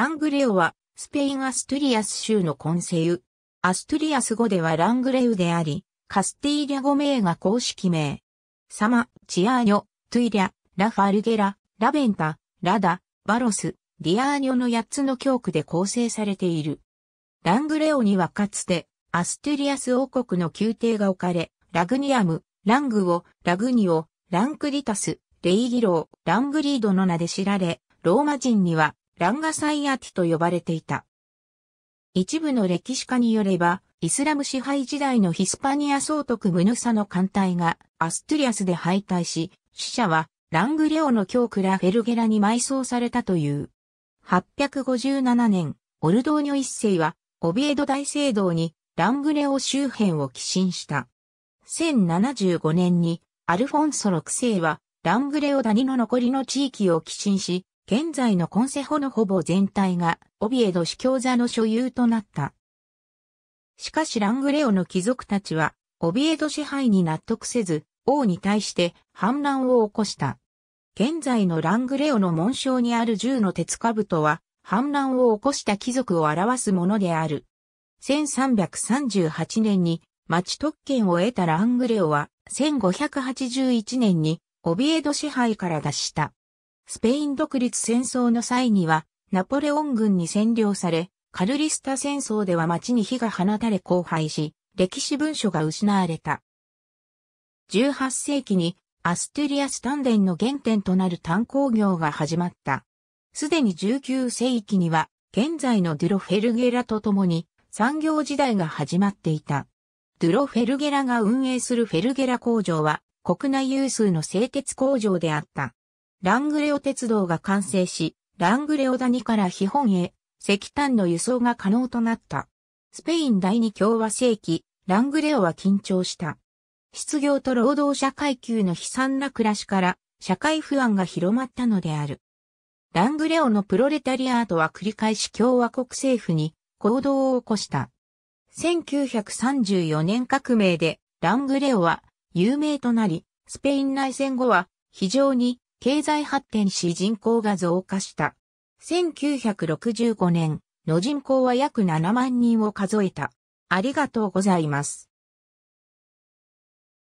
ラングレオは、スペイン・アストゥリアス州のコンセユ。アストゥリアス語ではラングレウであり、カスティーリャ語名が公式名。サマ、チアーニョ、トゥイリャ、ラファルゲラ、ラベンタ、ラダ、バロス、ディアーニョの8つの教区で構成されている。ラングレオにはかつて、アストゥリアス王国の宮廷が置かれ、ラグニアム、ラングオ、ラグニオ、ランクリタス、レイギロー、ラングリードの名で知られ、ローマ人にはランガサイアティと呼ばれていた。一部の歴史家によれば、イスラム支配時代のヒスパニア総督ムヌサの艦隊がアストゥリアスで敗退し、死者はラングレオの教区ラフェルゲラに埋葬されたという。857年、オルドーニョ一世はオビエド大聖堂にラングレオ周辺を寄進した。1075年にアルフォンソ6世はラングレオ谷の残りの地域を寄進し、現在のコンセホのほぼ全体がオビエド司教座の所有となった。しかしラングレオの貴族たちはオビエド支配に納得せず王に対して反乱を起こした。現在のラングレオの紋章にある銃の鉄兜は反乱を起こした貴族を表すものである。1338年に町特権を得たラングレオは1581年にオビエド支配から脱した。スペイン独立戦争の際には、ナポレオン軍に占領され、カルリスタ戦争では町に火が放たれ荒廃し、歴史文書が失われた。18世紀にアステリアス丹田の原点となる炭鉱業が始まった。すでに19世紀には現在のドゥロフェルゲラと共に産業時代が始まっていた。ドゥロフェルゲラが運営するフェルゲラ工場は国内有数の製鉄工場であった。ラングレオ鉄道が完成し、ラングレオ谷から日本へ石炭の輸送が可能となった。スペイン第二共和世紀、ラングレオは緊張した。失業と労働者階級の悲惨な暮らしから社会不安が広まったのである。ラングレオのプロレタリアートは繰り返し共和国政府に行動を起こした。1934年革命でラングレオは有名となり、スペイン内戦後は非常に経済発展し人口が増加した。1965年の人口は約7万人を数えた。ありがとうございます。